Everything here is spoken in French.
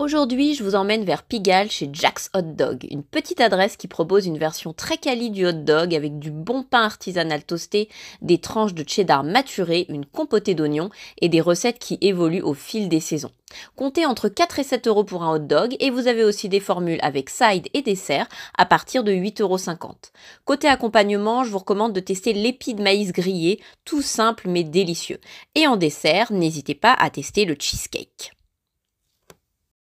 Aujourd'hui, je vous emmène vers Pigalle chez Jack's Hot Dog, une petite adresse qui propose une version très quali du hot dog avec du bon pain artisanal toasté, des tranches de cheddar maturées, une compotée d'oignons et des recettes qui évoluent au fil des saisons. Comptez entre 4 et 7 euros pour un hot dog et vous avez aussi des formules avec side et dessert à partir de 8,50 euros. Côté accompagnement, je vous recommande de tester l'épi de maïs grillé, tout simple mais délicieux. Et en dessert, n'hésitez pas à tester le cheesecake.